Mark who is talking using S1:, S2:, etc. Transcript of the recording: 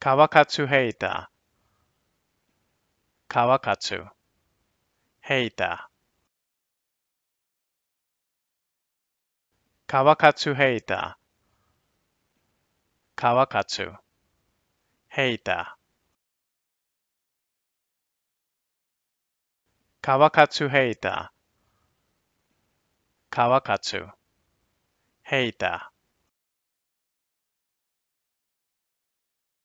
S1: 川勝ヘイタ川勝ヘイタ川勝ヘイタ川勝ヘイタ川勝ヘイタ川勝ヘイタ